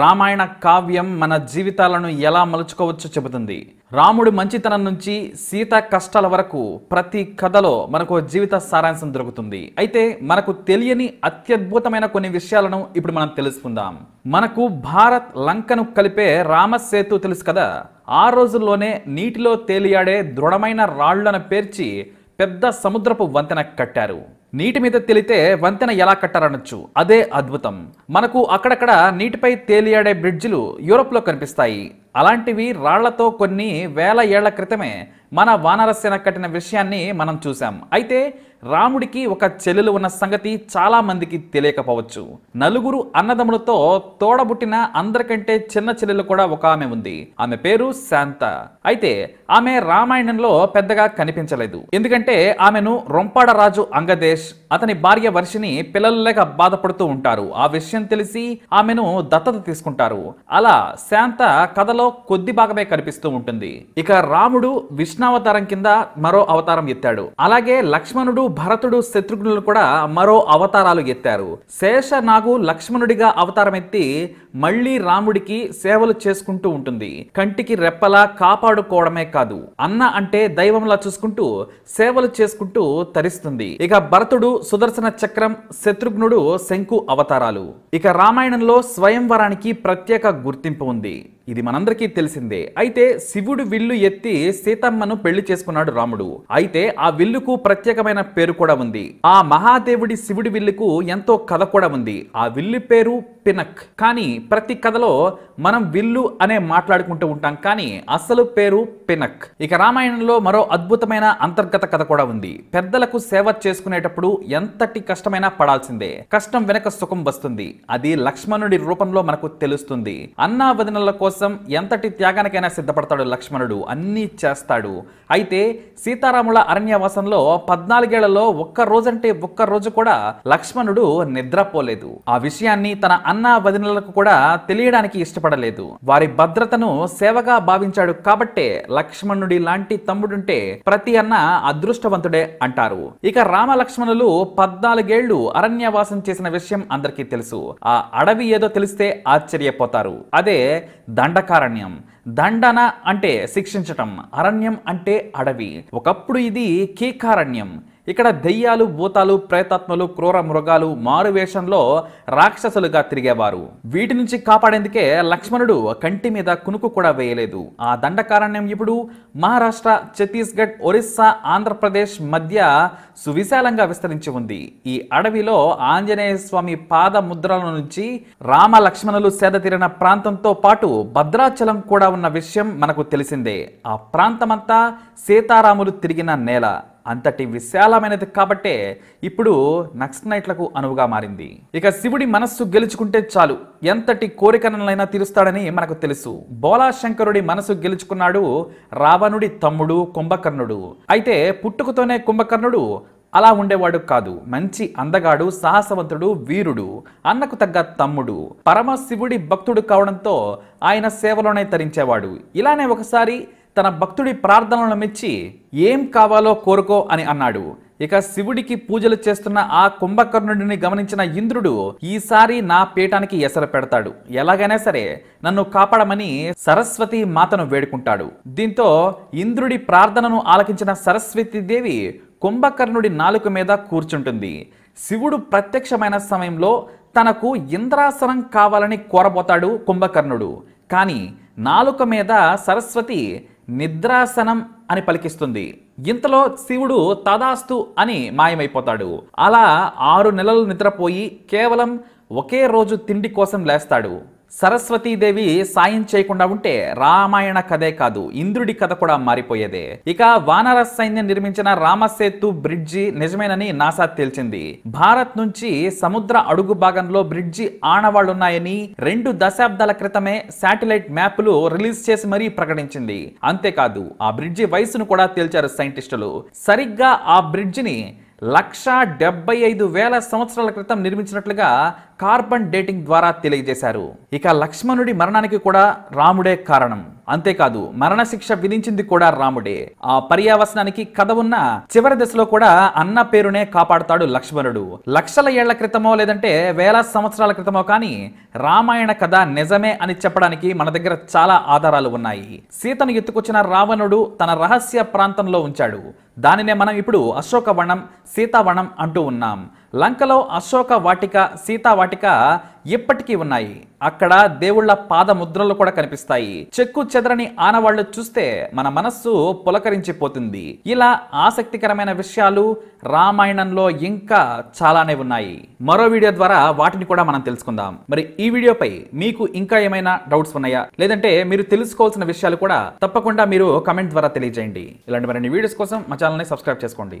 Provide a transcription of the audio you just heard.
రామాయణ కావ్యం మన జీవితాలను ఎలా మలుచుకోవచ్చో చెబుతుంది రాముడి మంచితనం నుంచి సీత కష్టాల వరకు ప్రతి కథలో మనకు జీవిత సారాంశం దొరుకుతుంది అయితే మనకు తెలియని అత్యద్భుతమైన కొన్ని విషయాలను ఇప్పుడు మనం తెలుసుకుందాం మనకు భారత్ లంకను కలిపే రామసేతు తెలుసు కదా ఆ రోజుల్లోనే నీటిలో తేలియాడే దృఢమైన రాళ్లను పేర్చి పెద్ద సముద్రపు వంతెన కట్టారు నీటి మీద తేలితే వంతెన ఎలా కట్టారనొచ్చు అదే అద్భుతం మనకు అక్కడక్కడ నీటిపై తేలియాడే బ్రిడ్జిలు యూరోప్లో కనిపిస్తాయి అలాంటివి రాళ్లతో కొన్ని వేల ఏళ్ల క్రితమే మన వానరసేన కట్టిన విషయాన్ని మనం చూశాం అయితే రాముడికి ఒక చెల్లెలు ఉన్న సంగతి చాలా మందికి తెలియకపోవచ్చు నలుగురు అన్నదమ్ములతో తోడబుట్టిన అందరికంటే చిన్న చెల్లెలు కూడా ఒక ఆమె ఉంది ఆమె పేరు శాంత అయితే ఆమె రామాయణంలో పెద్దగా కనిపించలేదు ఎందుకంటే ఆమెను రొంపాడ రాజు అంగదేశ్ అతని భార్య వర్షిని పిల్లలు లేక బాధపడుతూ ఉంటారు ఆ విషయం తెలిసి ఆమెను దత్తత తీసుకుంటారు అలా శాంత కథలో కొద్ది భాగమే కనిపిస్తూ ఉంటుంది ఇక రాముడు విష్ణావతారం కింద మరో అవతారం ఎత్తాడు అలాగే లక్ష్మణుడు భరతుడు శత్రుఘ్నులు కూడా మరో అవతారాలు ఎత్తారు శేష నాగు లక్ష్మణుడిగా అవతారం ఎత్తి మళ్లీ రాముడికి సేవలు చేసుకుంటూ ఉంటుంది కంటికి రెప్పలా కాపాడుకోవడమే కాదు అన్న అంటే దైవంలా చూసుకుంటూ సేవలు చేసుకుంటూ తరిస్తుంది ఇక భరతుడు సుదర్శన చక్రం శత్రుఘ్నుడు శంకు అవతారాలు ఇక రామాయణంలో స్వయంవరానికి ప్రత్యేక గుర్తింపు ఉంది ఇది మనందరికీ తెలిసిందే అయితే శివుడు విల్లు ఎత్తి సీతమ్మను పెళ్లి చేసుకున్నాడు రాముడు అయితే ఆ విల్లుకు ప్రత్యేకమైన పేరు కూడా ఉంది ఆ మహాదేవుడి శివుడి విల్లుకు ఎంతో కథ కూడా ఉంది ఆ విల్లు పేరు పినక్ కానీ ప్రతి కథలో మనం విల్లు అనే మాట్లాడుకుంటూ ఉంటాం కానీ అసలు పేరు పినక్ ఇక రామాయణంలో మరో అద్భుతమైన అంతర్గత కథ కూడా ఉంది పెద్దలకు సేవ చేసుకునేటప్పుడు ఎంతటి కష్టమైనా పడాల్సిందే కష్టం వెనక సుఖం వస్తుంది అది లక్ష్మణుడి రూపంలో మనకు తెలుస్తుంది అన్నా వదినల కోసం కోసం ఎంతటి త్యాగానికైనా సిద్ధపడతాడు లక్ష్మణుడు అన్నీ చేస్తాడు అయితే సీతారాముల అరణ్యవాసంలో పద్నాలుగేళ్లలో ఒక్క రోజంటే ఒక్క రోజు కూడా లక్ష్మణుడు నిద్రపోలేదు ఆ విషయాన్ని తన అన్న వదినలకు కూడా తెలియడానికి ఇష్టపడలేదు వారి భద్రతను సేవగా భావించాడు కాబట్టే లక్ష్మణుడి లాంటి తమ్ముడుంటే ప్రతి అన్న అదృష్టవంతుడే అంటారు ఇక రామ లక్ష్మణులు పద్నాలుగేళ్లు అరణ్యవాసం చేసిన విషయం అందరికీ తెలుసు ఆ అడవి ఏదో తెలిస్తే ఆశ్చర్యపోతారు అదే దండకారణ్యం దండన అంటే శిక్షించటం అరణ్యం అంటే అడవి ఒకప్పుడు ఇది కీకారణ్యం ఇక్కడ దెయ్యాలు భూతాలు ప్రేతాత్మలు క్రూర మృగాలు మారువేషంలో రాక్షసులుగా తిరిగేవారు వీటి నుంచి కాపాడేందుకే లక్ష్మణుడు కంటి మీద కునుకు కూడా వేయలేదు ఆ దండకారణ్యం ఇప్పుడు మహారాష్ట్ర ఛత్తీస్గఢ్ ఒరిస్సా ఆంధ్రప్రదేశ్ మధ్య సువిశాలంగా విస్తరించి ఉంది ఈ అడవిలో ఆంజనేయ స్వామి పాద ముద్రల నుంచి రామ లక్ష్మణులు తీరిన ప్రాంతంతో పాటు భద్రాచలం కూడా ఉన్న విషయం మనకు తెలిసిందే ఆ ప్రాంతమంతా సీతారాములు తిరిగిన నేల అంతటి విశాలమైనది కాబట్టే ఇప్పుడు నైట్లకు అనువుగా మారింది ఇక శివుడి మనస్సు గెలుచుకుంటే చాలు ఎంతటి కోరికనైనా తీరుస్తాడని మనకు తెలుసు బోలాశంకరుడి మనసు గెలుచుకున్నాడు రావణుడి తమ్ముడు కుంభకర్ణుడు అయితే పుట్టుకతోనే కుంభకర్ణుడు అలా ఉండేవాడు కాదు మంచి అందగాడు సాహసవంతుడు వీరుడు అన్నకు తగ్గ తమ్ముడు పరమశివుడి భక్తుడు కావడంతో ఆయన సేవలోనే తరించేవాడు ఇలానే ఒకసారి తన భక్తుడి ప్రార్థనలను మెచ్చి ఏం కావాలో కోరుకో అని అన్నాడు ఇక శివుడికి పూజలు చేస్తున్న ఆ కుంభకర్ణుడిని గమనించిన ఇంద్రుడు ఈసారి నా పీఠానికి ఎసర పెడతాడు ఎలాగైనా సరే నన్ను కాపాడమని సరస్వతి మాతను వేడుకుంటాడు దీంతో ఇంద్రుడి ప్రార్థనను ఆలకించిన సరస్వతి దేవి కుంభకర్ణుడి నాలుక మీద కూర్చుంటుంది శివుడు ప్రత్యక్షమైన సమయంలో తనకు ఇంద్రాసనం కావాలని కోరబోతాడు కుంభకర్ణుడు కానీ నాలుక మీద సరస్వతి నిద్రాసనం అని పలికిస్తుంది ఇంతలో శివుడు తదాస్తు అని మాయమైపోతాడు అలా ఆరు నెలలు నిద్రపోయి కేవలం ఒకే రోజు తిండి కోసం లేస్తాడు సరస్వతీదేవి సాయం చేయకుండా ఉంటే రామాయణ కథే కాదు ఇంద్రుడి కథ కూడా మారిపోయేదే ఇక వానర సైన్యం నిర్మించిన రామసేతు బ్రిడ్జి నిజమేనని నాసా తేల్చింది భారత్ నుంచి సముద్ర అడుగు భాగంలో బ్రిడ్జి ఆనవాళ్లున్నాయని రెండు దశాబ్దాల క్రితమే శాటిలైట్ మ్యాప్లు రిలీజ్ చేసి మరీ ప్రకటించింది అంతేకాదు ఆ బ్రిడ్జి వయసును కూడా తేల్చారు సైంటిస్టులు సరిగ్గా ఆ బ్రిడ్జిని లక్ష డెబ్బై ఐదు వేల సంవత్సరాల క్రితం నిర్మించినట్లుగా కార్బన్ డేటింగ్ ద్వారా తెలియజేశారు ఇక లక్ష్మణుడి మరణానికి కూడా రాముడే కారణం అంతేకాదు మరణశిక్ష విధించింది కూడా రాముడే ఆ పర్యావసనానికి కథ ఉన్న చివరి దశలో కూడా అన్న పేరునే కాపాడుతాడు లక్ష్మణుడు లక్షల ఏళ్ల క్రితమో లేదంటే వేల సంవత్సరాల క్రితమో కానీ రామాయణ కథ నిజమే అని చెప్పడానికి మన దగ్గర చాలా ఆధారాలు ఉన్నాయి సీతను ఎత్తుకొచ్చిన రావణుడు తన రహస్య ప్రాంతంలో ఉంచాడు దానినే మనం ఇప్పుడు అశోకవనం సీతావనం అంటూ ఉన్నాం లంకలో అశోక వాటిక సీతావాటిక ఇప్పటికీ ఉన్నాయి అక్కడ దేవుళ్ల పాద ముద్రలు కూడా కనిపిస్తాయి చెక్కు చెదరని ఆనవాళ్లు చూస్తే మన మనస్సు పులకరించిపోతుంది ఇలా ఆసక్తికరమైన విషయాలు రామాయణంలో ఇంకా చాలానే ఉన్నాయి మరో వీడియో ద్వారా వాటిని కూడా మనం తెలుసుకుందాం మరి ఈ వీడియోపై మీకు ఇంకా ఏమైనా డౌట్స్ ఉన్నాయా లేదంటే మీరు తెలుసుకోవాల్సిన విషయాలు కూడా తప్పకుండా మీరు కమెంట్ ద్వారా తెలియజేయండి ఇలాంటి మరిన్ని వీడియోస్ కోసం మా ఛానల్ని సబ్స్క్రైబ్ చేసుకోండి